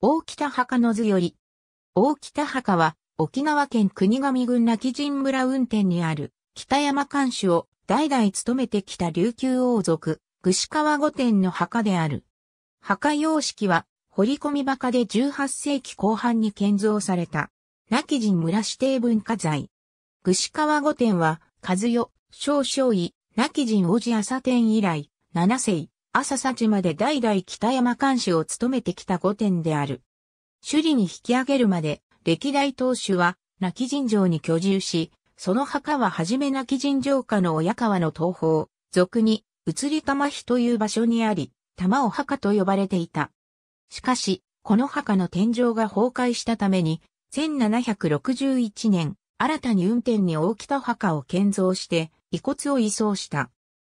大北墓の図より。大北墓は、沖縄県国神郡泣き神村運転にある、北山監守を代々務めてきた琉球王族、具志川御殿の墓である。墓様式は、掘り込み墓で18世紀後半に建造された、泣き神村指定文化財。具志川御殿は、和代、少々位、泣き神王子朝天以来、7世、朝佐治まで代々北山監視を務めてきた御殿である。首里に引き上げるまで、歴代当主は、亡き尋常に居住し、その墓は初め亡き尋常家の親川の東方、俗に、移り玉碑という場所にあり、玉を墓と呼ばれていた。しかし、この墓の天井が崩壊したために、1761年、新たに運転に大北墓を建造して、遺骨を移送した。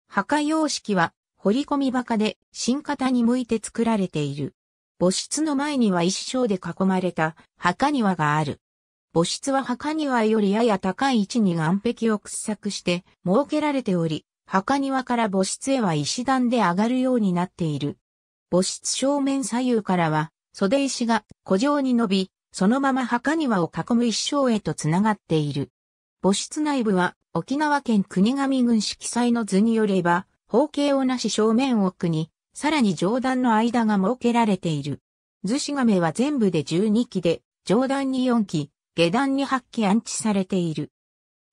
墓様式は掘り込みバカで新型に向いて作られている。墓室の前には一章で囲まれた墓庭がある。墓室は墓庭よりやや高い位置に岩壁を掘削して設けられており、墓庭から墓室へは石段で上がるようになっている。墓室正面左右からは袖石が古城に伸び、そのまま墓庭を囲む一章へと繋がっている。墓室内部は沖縄県国神郡色彩の図によれば、方形をなし正面奥に、さらに上段の間が設けられている。図紙亀は全部で12機で、上段に4機、下段に8機安置されている。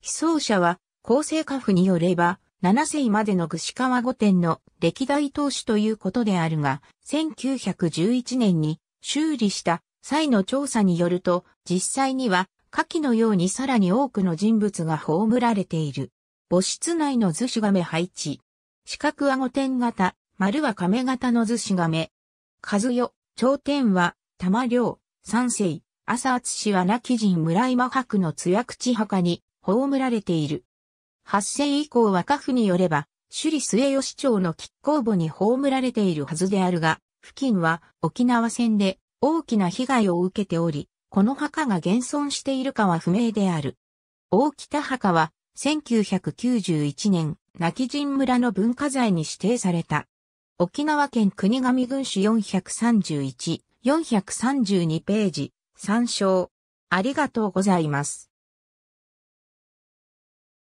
被葬者は、厚生家父によれば、7世までの具志川御殿の歴代当主ということであるが、1911年に修理した際の調査によると、実際には下記のようにさらに多くの人物が葬られている。母室内の図紙亀配置。四角は五点型、丸は亀型の図子亀。数よ、頂点は、玉良、三世、朝厚氏は亡き人村井真博の津屋口墓に葬られている。八世以降は家父によれば、首里末吉町の吉光墓に葬られているはずであるが、付近は沖縄戦で大きな被害を受けており、この墓が現存しているかは不明である。大北墓は1991年、泣き人村の文化財に指定された。沖縄県国神軍史431、432ページ、参照。ありがとうございます。